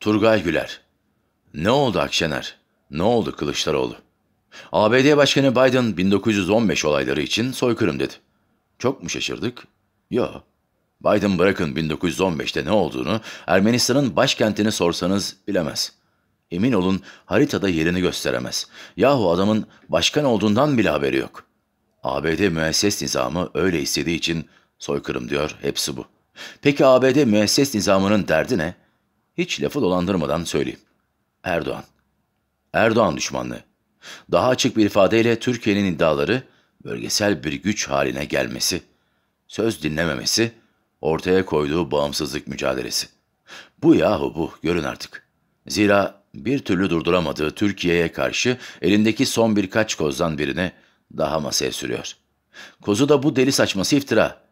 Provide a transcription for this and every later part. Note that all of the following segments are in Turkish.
Turgay Güler Ne oldu Akşener? Ne oldu Kılıçdaroğlu? ABD Başkanı Biden 1915 olayları için soykırım dedi. Çok mu şaşırdık? Yo. Biden bırakın 1915'te ne olduğunu Ermenistan'ın başkentini sorsanız bilemez. Emin olun haritada yerini gösteremez. Yahu adamın başkan olduğundan bile haberi yok. ABD müesses nizamı öyle istediği için Soykırım diyor, hepsi bu. Peki ABD müesses nizamının derdi ne? Hiç lafı dolandırmadan söyleyeyim. Erdoğan. Erdoğan düşmanlığı. Daha açık bir ifadeyle Türkiye'nin iddiaları bölgesel bir güç haline gelmesi, söz dinlememesi, ortaya koyduğu bağımsızlık mücadelesi. Bu yahu bu, görün artık. Zira bir türlü durduramadığı Türkiye'ye karşı elindeki son birkaç kozdan birini daha masaya sürüyor. Kozu da bu deli saçması iftira.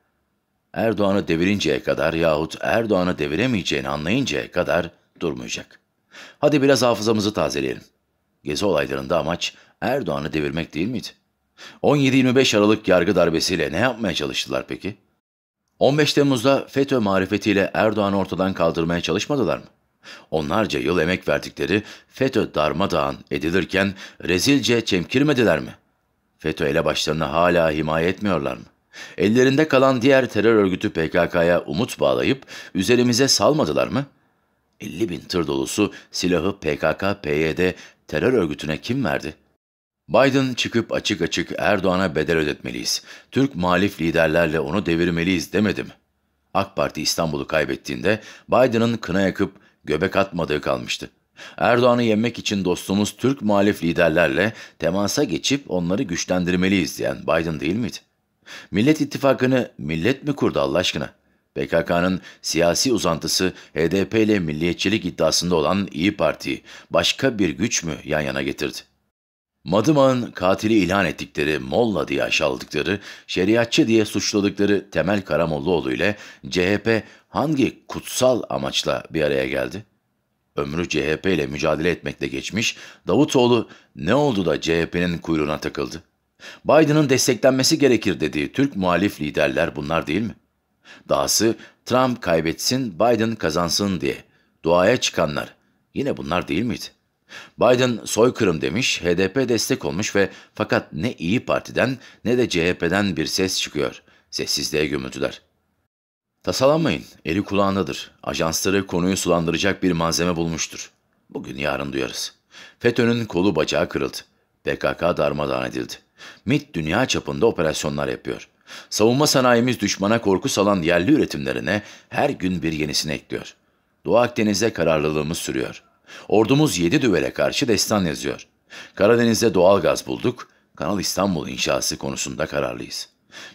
Erdoğan'ı devirinceye kadar yahut Erdoğan'ı deviremeyeceğini anlayıncaya kadar durmayacak. Hadi biraz hafızamızı tazeleyelim. Gezi olaylarında amaç Erdoğan'ı devirmek değil miydi? 17-25 Aralık yargı darbesiyle ne yapmaya çalıştılar peki? 15 Temmuz'da FETÖ marifetiyle Erdoğan'ı ortadan kaldırmaya çalışmadılar mı? Onlarca yıl emek verdikleri FETÖ darmadağın edilirken rezilce çemkirmediler mi? FETÖ ele başlarını hala himaye etmiyorlar mı? Ellerinde kalan diğer terör örgütü PKK'ya umut bağlayıp üzerimize salmadılar mı? 50 bin tır dolusu silahı PKK-PYD terör örgütüne kim verdi? Biden çıkıp açık açık Erdoğan'a bedel ödetmeliyiz. Türk muhalif liderlerle onu devirmeliyiz demedim. AK Parti İstanbul'u kaybettiğinde Biden'ın kına yakıp göbek atmadığı kalmıştı. Erdoğan'ı yenmek için dostumuz Türk muhalif liderlerle temasa geçip onları güçlendirmeliyiz diyen Biden değil miydi? Millet İttifakı'nı millet mi kurdu Allah aşkına? PKK'nın siyasi uzantısı HDP ile milliyetçilik iddiasında olan İyi Parti'yi başka bir güç mü yan yana getirdi? Madıman katili ilan ettikleri, Molla diye aşağıladıkları, şeriatçı diye suçladıkları Temel Karamollaoğlu ile CHP hangi kutsal amaçla bir araya geldi? Ömrü CHP ile mücadele etmekle geçmiş, Davutoğlu ne oldu da CHP'nin kuyruğuna takıldı? Biden'ın desteklenmesi gerekir dediği Türk muhalif liderler bunlar değil mi? Dahası Trump kaybetsin, Biden kazansın diye duaya çıkanlar yine bunlar değil miydi? Biden soykırım demiş, HDP destek olmuş ve fakat ne İyi Parti'den ne de CHP'den bir ses çıkıyor. Sessizliğe gömüldüler. Tasalanmayın, eli kulağındadır. Ajansları konuyu sulandıracak bir malzeme bulmuştur. Bugün yarın duyarız. FETÖ'nün kolu bacağı kırıldı. PKK darmadağın edildi. MIT dünya çapında operasyonlar yapıyor. Savunma sanayimiz düşmana korku salan yerli üretimlerine her gün bir yenisini ekliyor. Doğu Akdeniz'de kararlılığımız sürüyor. Ordumuz yedi düvele karşı destan yazıyor. Karadeniz'de doğal gaz bulduk, Kanal İstanbul inşası konusunda kararlıyız.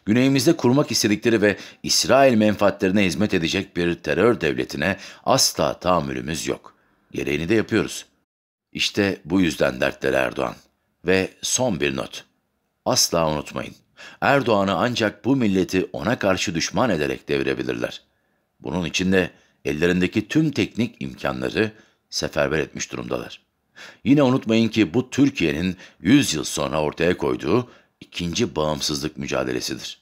Güneyimizde kurmak istedikleri ve İsrail menfaatlerine hizmet edecek bir terör devletine asla tahammülümüz yok. Gereğini de yapıyoruz. İşte bu yüzden dertler Erdoğan. Ve son bir not. Asla unutmayın. Erdoğan'ı ancak bu milleti ona karşı düşman ederek devirebilirler. Bunun için de ellerindeki tüm teknik imkanları seferber etmiş durumdalar. Yine unutmayın ki bu Türkiye'nin 100 yıl sonra ortaya koyduğu ikinci bağımsızlık mücadelesidir.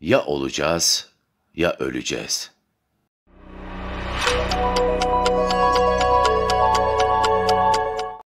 Ya olacağız ya öleceğiz.''